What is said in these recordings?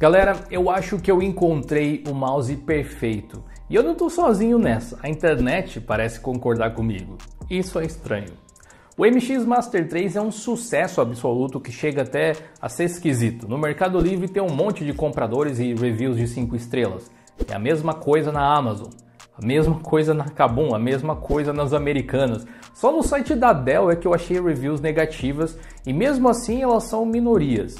Galera, eu acho que eu encontrei o mouse perfeito. E eu não estou sozinho nessa, a internet parece concordar comigo. Isso é estranho. O MX Master 3 é um sucesso absoluto que chega até a ser esquisito. No Mercado Livre tem um monte de compradores e reviews de 5 estrelas. É a mesma coisa na Amazon, a mesma coisa na Kabum, a mesma coisa nas Americanas. Só no site da Dell é que eu achei reviews negativas e mesmo assim elas são minorias.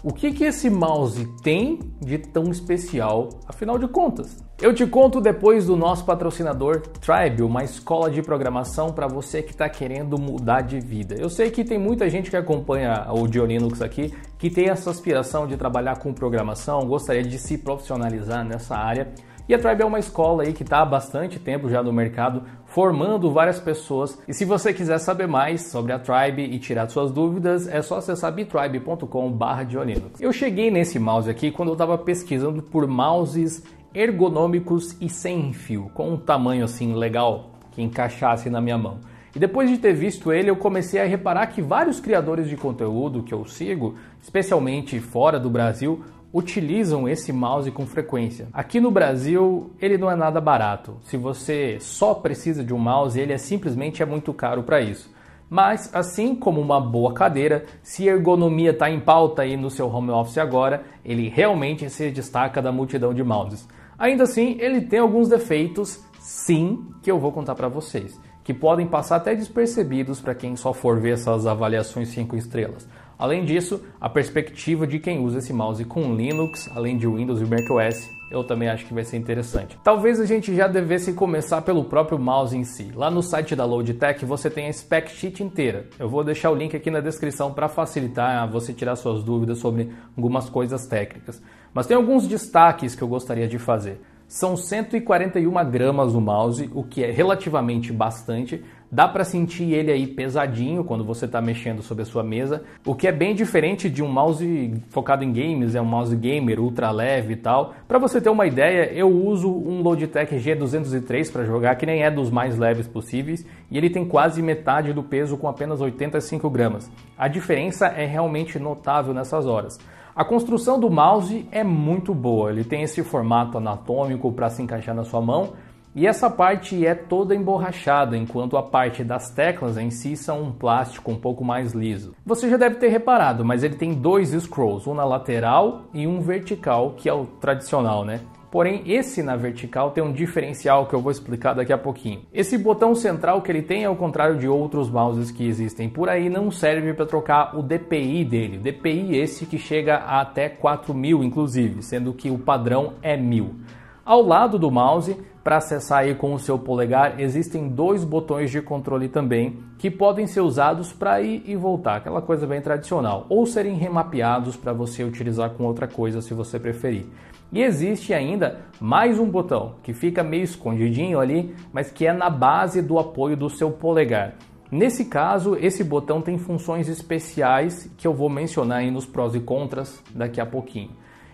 O que, que esse mouse tem de tão especial, afinal de contas? Eu te conto depois do nosso patrocinador Tribe, uma escola de programação para você que está querendo mudar de vida. Eu sei que tem muita gente que acompanha o Dio Linux aqui que tem essa aspiração de trabalhar com programação, gostaria de se profissionalizar nessa área e a Tribe é uma escola aí que está há bastante tempo já no mercado, formando várias pessoas. E se você quiser saber mais sobre a Tribe e tirar suas dúvidas, é só acessar bitribe.com.br. Eu cheguei nesse mouse aqui quando eu estava pesquisando por mouses ergonômicos e sem fio, com um tamanho assim legal que encaixasse na minha mão. E depois de ter visto ele, eu comecei a reparar que vários criadores de conteúdo que eu sigo, especialmente fora do Brasil, utilizam esse mouse com frequência. Aqui no Brasil, ele não é nada barato. Se você só precisa de um mouse, ele é simplesmente é muito caro para isso. Mas, assim como uma boa cadeira, se ergonomia está em pauta aí no seu home office agora, ele realmente se destaca da multidão de mouses. Ainda assim, ele tem alguns defeitos, sim, que eu vou contar para vocês, que podem passar até despercebidos para quem só for ver essas avaliações 5 estrelas. Além disso, a perspectiva de quem usa esse mouse com Linux, além de Windows e macOS, eu também acho que vai ser interessante. Talvez a gente já devesse começar pelo próprio mouse em si. Lá no site da Logitech você tem a spec sheet inteira. Eu vou deixar o link aqui na descrição para facilitar você tirar suas dúvidas sobre algumas coisas técnicas. Mas tem alguns destaques que eu gostaria de fazer. São 141 gramas o mouse, o que é relativamente bastante, Dá para sentir ele aí pesadinho quando você está mexendo sobre a sua mesa, o que é bem diferente de um mouse focado em games, é um mouse gamer ultra leve e tal. Para você ter uma ideia, eu uso um Logitech G203 para jogar, que nem é dos mais leves possíveis, e ele tem quase metade do peso com apenas 85 gramas. A diferença é realmente notável nessas horas. A construção do mouse é muito boa, ele tem esse formato anatômico para se encaixar na sua mão e essa parte é toda emborrachada, enquanto a parte das teclas em si são um plástico um pouco mais liso. Você já deve ter reparado, mas ele tem dois scrolls, um na lateral e um vertical, que é o tradicional, né? Porém, esse na vertical tem um diferencial que eu vou explicar daqui a pouquinho. Esse botão central que ele tem, ao é contrário de outros mouses que existem por aí, não serve para trocar o DPI dele. DPI esse que chega a até 4000, inclusive, sendo que o padrão é 1000. Ao lado do mouse para acessar aí com o seu polegar, existem dois botões de controle também que podem ser usados para ir e voltar, aquela coisa bem tradicional, ou serem remapeados para você utilizar com outra coisa se você preferir. E existe ainda mais um botão que fica meio escondidinho ali, mas que é na base do apoio do seu polegar. Nesse caso, esse botão tem funções especiais que eu vou mencionar aí nos prós e contras daqui a pouquinho.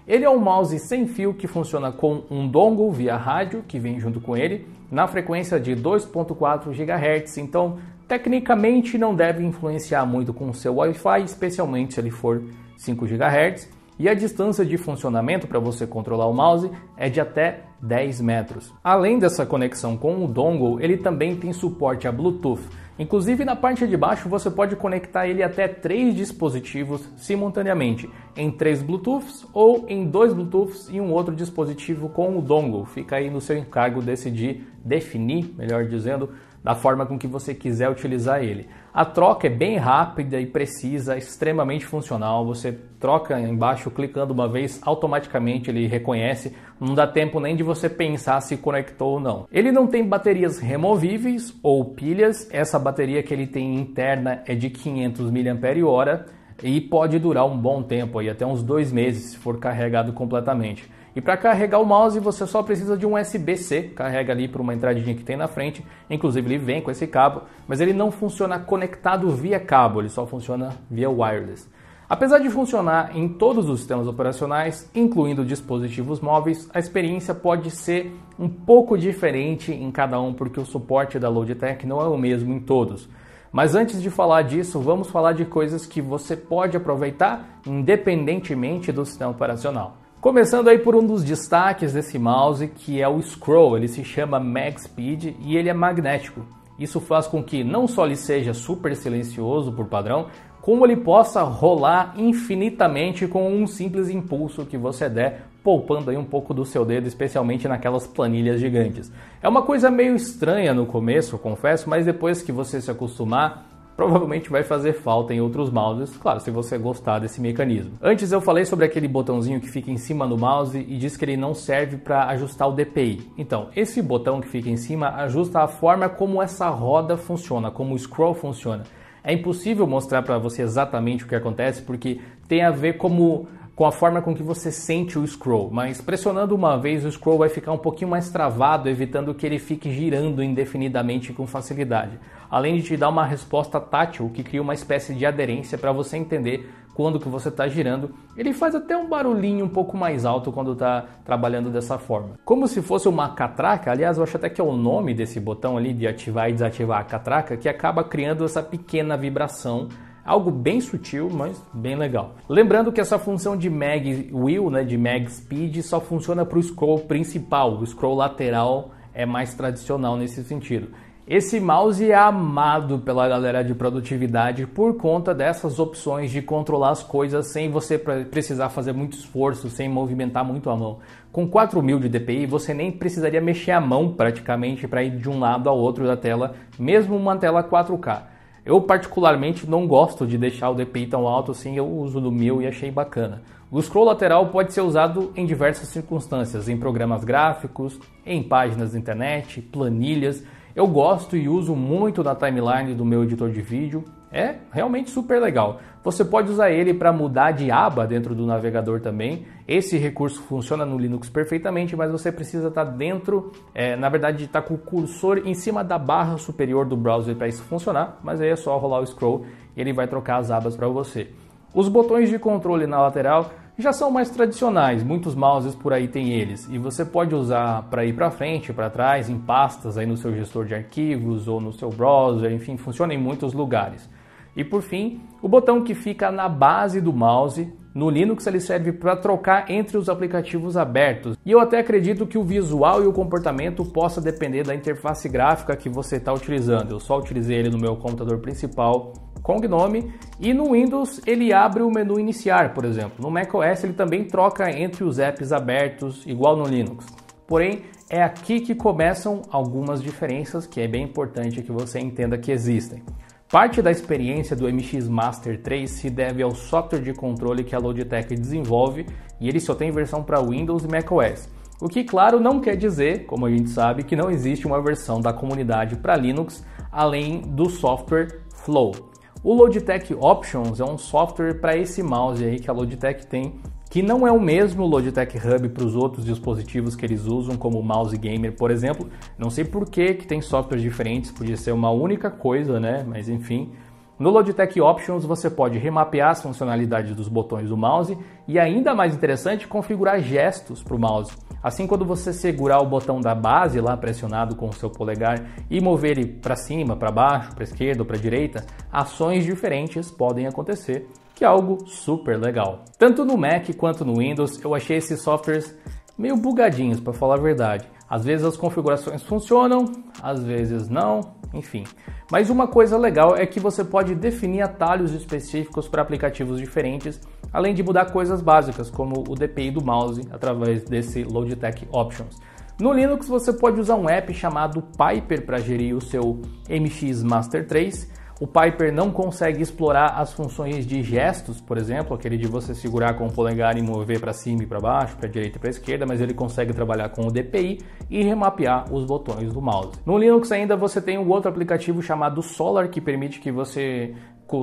Ele é um mouse sem fio que funciona com um dongle via rádio que vem junto com ele na frequência de 2.4 GHz, então tecnicamente não deve influenciar muito com o seu Wi-Fi, especialmente se ele for 5 GHz. E a distância de funcionamento para você controlar o mouse é de até 10 metros. Além dessa conexão com o dongle, ele também tem suporte a Bluetooth. Inclusive na parte de baixo você pode conectar ele até três dispositivos simultaneamente, em três Bluetooths ou em dois Bluetooths e um outro dispositivo com o dongle. Fica aí no seu encargo decidir, definir, melhor dizendo, da forma com que você quiser utilizar ele. A troca é bem rápida e precisa, extremamente funcional. Você troca embaixo clicando uma vez, automaticamente ele reconhece. Não dá tempo nem de você pensar se conectou ou não. Ele não tem baterias removíveis ou pilhas. Essa bateria que ele tem interna é de 500 mAh e pode durar um bom tempo, aí, até uns dois meses, se for carregado completamente. E para carregar o mouse, você só precisa de um USB-C, carrega ali por uma entradinha que tem na frente, inclusive ele vem com esse cabo, mas ele não funciona conectado via cabo, ele só funciona via wireless. Apesar de funcionar em todos os sistemas operacionais, incluindo dispositivos móveis, a experiência pode ser um pouco diferente em cada um, porque o suporte da Logitech não é o mesmo em todos. Mas antes de falar disso, vamos falar de coisas que você pode aproveitar independentemente do sistema operacional. Começando aí por um dos destaques desse mouse, que é o scroll, ele se chama MagSpeed e ele é magnético. Isso faz com que não só ele seja super silencioso por padrão, como ele possa rolar infinitamente com um simples impulso que você der poupando aí um pouco do seu dedo, especialmente naquelas planilhas gigantes. É uma coisa meio estranha no começo, confesso, mas depois que você se acostumar, provavelmente vai fazer falta em outros mouses, claro, se você gostar desse mecanismo. Antes eu falei sobre aquele botãozinho que fica em cima do mouse e diz que ele não serve para ajustar o DPI. Então, esse botão que fica em cima ajusta a forma como essa roda funciona, como o scroll funciona. É impossível mostrar para você exatamente o que acontece porque tem a ver como com a forma com que você sente o scroll, mas pressionando uma vez o scroll vai ficar um pouquinho mais travado, evitando que ele fique girando indefinidamente com facilidade. Além de te dar uma resposta tátil que cria uma espécie de aderência para você entender quando que você está girando, ele faz até um barulhinho um pouco mais alto quando está trabalhando dessa forma. Como se fosse uma catraca, aliás, eu acho até que é o nome desse botão ali de ativar e desativar a catraca que acaba criando essa pequena vibração Algo bem sutil, mas bem legal. Lembrando que essa função de mag wheel, né, de mag speed, só funciona para o scroll principal. O scroll lateral é mais tradicional nesse sentido. Esse mouse é amado pela galera de produtividade por conta dessas opções de controlar as coisas sem você precisar fazer muito esforço, sem movimentar muito a mão. Com 4000 de DPI, você nem precisaria mexer a mão praticamente para ir de um lado ao outro da tela, mesmo uma tela 4K. Eu particularmente não gosto de deixar o DPI tão alto assim, eu uso do meu e achei bacana. O scroll lateral pode ser usado em diversas circunstâncias, em programas gráficos, em páginas da internet, planilhas. Eu gosto e uso muito na timeline do meu editor de vídeo, é realmente super legal. Você pode usar ele para mudar de aba dentro do navegador também. Esse recurso funciona no Linux perfeitamente, mas você precisa estar tá dentro, é, na verdade, estar tá com o cursor em cima da barra superior do browser para isso funcionar. Mas aí é só rolar o scroll e ele vai trocar as abas para você. Os botões de controle na lateral já são mais tradicionais, muitos mouses por aí têm eles, e você pode usar para ir para frente, para trás, em pastas aí no seu gestor de arquivos ou no seu browser, enfim, funciona em muitos lugares. E por fim, o botão que fica na base do mouse. No Linux ele serve para trocar entre os aplicativos abertos. E eu até acredito que o visual e o comportamento possa depender da interface gráfica que você está utilizando. Eu só utilizei ele no meu computador principal com Gnome e no Windows ele abre o menu iniciar, por exemplo. No macOS ele também troca entre os apps abertos, igual no Linux. Porém, é aqui que começam algumas diferenças que é bem importante que você entenda que existem. Parte da experiência do MX Master 3 se deve ao software de controle que a Logitech desenvolve e ele só tem versão para Windows e macOS. O que, claro, não quer dizer, como a gente sabe, que não existe uma versão da comunidade para Linux além do software Flow. O Logitech Options é um software para esse mouse aí que a Logitech tem que não é o mesmo Logitech Hub para os outros dispositivos que eles usam, como o mouse gamer, por exemplo. Não sei por que, que tem softwares diferentes, podia ser uma única coisa, né? Mas enfim. No Logitech Options você pode remapear as funcionalidades dos botões do mouse e, ainda mais interessante, configurar gestos para o mouse. Assim, quando você segurar o botão da base lá pressionado com o seu polegar e mover ele para cima, para baixo, para esquerda ou para direita, ações diferentes podem acontecer que é algo super legal. Tanto no Mac quanto no Windows, eu achei esses softwares meio bugadinhos, para falar a verdade. Às vezes as configurações funcionam, às vezes não, enfim. Mas uma coisa legal é que você pode definir atalhos específicos para aplicativos diferentes, além de mudar coisas básicas, como o DPI do mouse através desse Logitech Options. No Linux você pode usar um app chamado Piper para gerir o seu MX Master 3 o Piper não consegue explorar as funções de gestos, por exemplo, aquele de você segurar com o polegar e mover para cima e para baixo, para direita e para esquerda, mas ele consegue trabalhar com o DPI e remapear os botões do mouse. No Linux ainda você tem um outro aplicativo chamado Solar que permite que você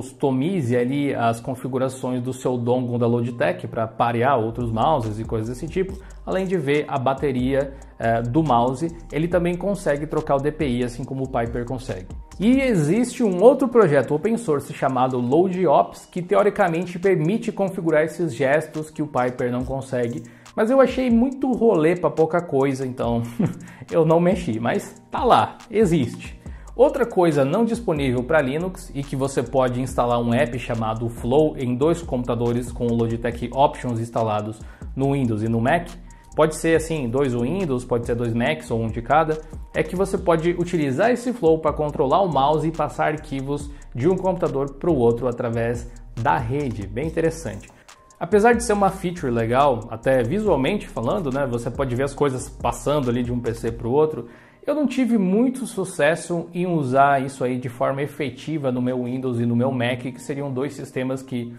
customize ali as configurações do seu dongle da Logitech para parear outros mouses e coisas desse tipo, além de ver a bateria eh, do mouse, ele também consegue trocar o DPI, assim como o Piper consegue. E existe um outro projeto open source chamado LoadOps, que teoricamente permite configurar esses gestos que o Piper não consegue, mas eu achei muito rolê para pouca coisa, então eu não mexi, mas tá lá, existe. Outra coisa não disponível para Linux e que você pode instalar um app chamado Flow em dois computadores com o Logitech Options instalados no Windows e no Mac, pode ser assim, dois Windows, pode ser dois Macs ou um de cada, é que você pode utilizar esse Flow para controlar o mouse e passar arquivos de um computador para o outro através da rede, bem interessante. Apesar de ser uma feature legal, até visualmente falando, né, você pode ver as coisas passando ali de um PC para o outro, eu não tive muito sucesso em usar isso aí de forma efetiva no meu Windows e no meu Mac, que seriam dois sistemas que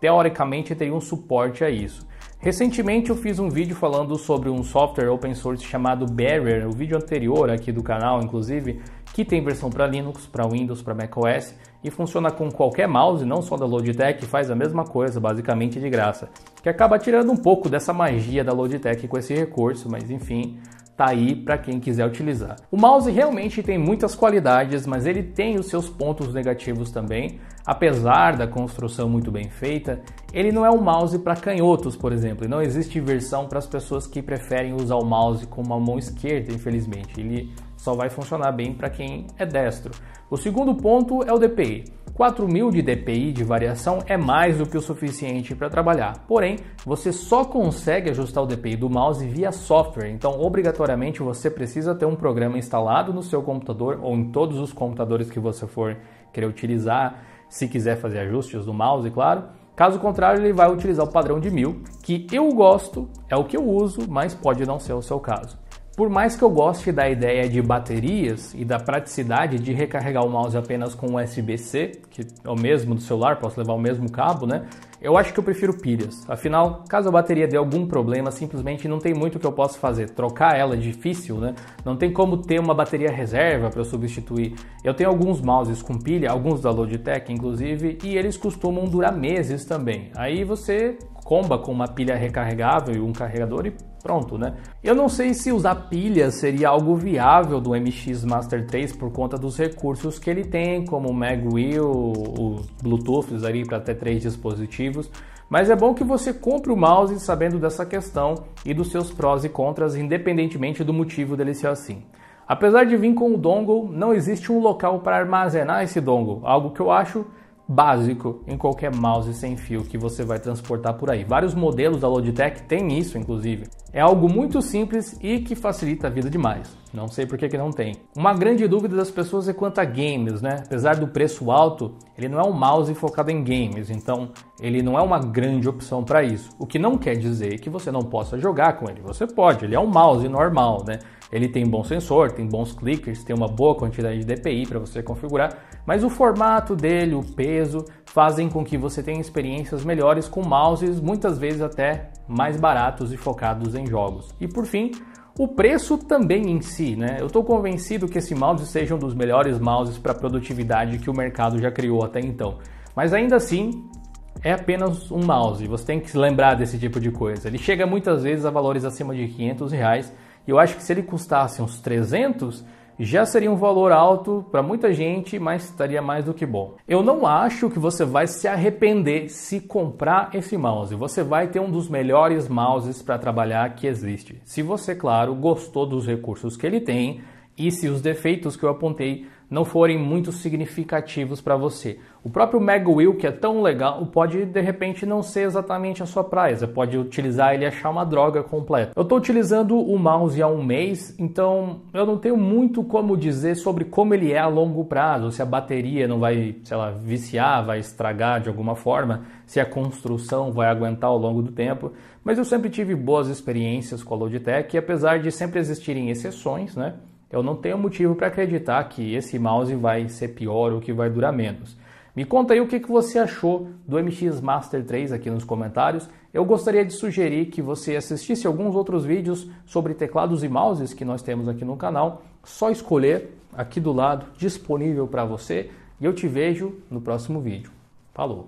teoricamente teriam suporte a isso. Recentemente eu fiz um vídeo falando sobre um software open source chamado Barrier, o vídeo anterior aqui do canal, inclusive, que tem versão para Linux, para Windows, para macOS e funciona com qualquer mouse, não só da Logitech, faz a mesma coisa, basicamente de graça. Que acaba tirando um pouco dessa magia da Logitech com esse recurso, mas enfim, tá aí para quem quiser utilizar. O mouse realmente tem muitas qualidades, mas ele tem os seus pontos negativos também. Apesar da construção muito bem feita, ele não é um mouse para canhotos, por exemplo, e não existe versão para as pessoas que preferem usar o mouse com uma mão esquerda, infelizmente. Ele só vai funcionar bem para quem é destro. O segundo ponto é o DPI. 4 mil de DPI de variação é mais do que o suficiente para trabalhar. Porém, você só consegue ajustar o DPI do mouse via software. Então, obrigatoriamente você precisa ter um programa instalado no seu computador ou em todos os computadores que você for querer utilizar, se quiser fazer ajustes do mouse, claro. Caso contrário, ele vai utilizar o padrão de mil, que eu gosto, é o que eu uso, mas pode não ser o seu caso. Por mais que eu goste da ideia de baterias e da praticidade de recarregar o mouse apenas com USB-C, que é o mesmo do celular, posso levar o mesmo cabo, né? Eu acho que eu prefiro pilhas. Afinal, caso a bateria dê algum problema, simplesmente não tem muito que eu possa fazer. Trocar ela é difícil, né? Não tem como ter uma bateria reserva para substituir. Eu tenho alguns mouses com pilha, alguns da Logitech inclusive, e eles costumam durar meses também. Aí você comba com uma pilha recarregável e um carregador e pronto, né? Eu não sei se usar pilha seria algo viável do MX Master 3 por conta dos recursos que ele tem, como o Magwheel, os Bluetooths ali para até três dispositivos, mas é bom que você compre o mouse sabendo dessa questão e dos seus prós e contras, independentemente do motivo dele ser assim. Apesar de vir com o dongle, não existe um local para armazenar esse dongle, algo que eu acho básico em qualquer mouse sem fio que você vai transportar por aí. Vários modelos da Logitech têm isso, inclusive. É algo muito simples e que facilita a vida demais. Não sei por que, que não tem. Uma grande dúvida das pessoas é quanto a games, né? Apesar do preço alto, ele não é um mouse focado em games, então ele não é uma grande opção para isso. O que não quer dizer que você não possa jogar com ele. Você pode, ele é um mouse normal, né? Ele tem bom sensor, tem bons clickers, tem uma boa quantidade de DPI para você configurar, mas o formato dele, o peso, fazem com que você tenha experiências melhores com mouses, muitas vezes até mais baratos e focados em jogos. E por fim, o preço também em si, né? Eu estou convencido que esse mouse seja um dos melhores mouses para produtividade que o mercado já criou até então. Mas ainda assim, é apenas um mouse. Você tem que se lembrar desse tipo de coisa. Ele chega muitas vezes a valores acima de 500 reais. E eu acho que se ele custasse uns 300, já seria um valor alto para muita gente, mas estaria mais do que bom. Eu não acho que você vai se arrepender se comprar esse mouse. Você vai ter um dos melhores mouses para trabalhar que existe. Se você, claro, gostou dos recursos que ele tem e se os defeitos que eu apontei não forem muito significativos para você. O próprio Mega Wheel, que é tão legal, pode de repente não ser exatamente a sua praia. Você pode utilizar ele e achar uma droga completa. Eu estou utilizando o mouse há um mês, então eu não tenho muito como dizer sobre como ele é a longo prazo, se a bateria não vai, sei lá, viciar, vai estragar de alguma forma, se a construção vai aguentar ao longo do tempo. Mas eu sempre tive boas experiências com a Logitech, e apesar de sempre existirem exceções, né? Eu não tenho motivo para acreditar que esse mouse vai ser pior ou que vai durar menos. Me conta aí o que, que você achou do MX Master 3 aqui nos comentários. Eu gostaria de sugerir que você assistisse alguns outros vídeos sobre teclados e mouses que nós temos aqui no canal. Só escolher aqui do lado, disponível para você. E eu te vejo no próximo vídeo. Falou!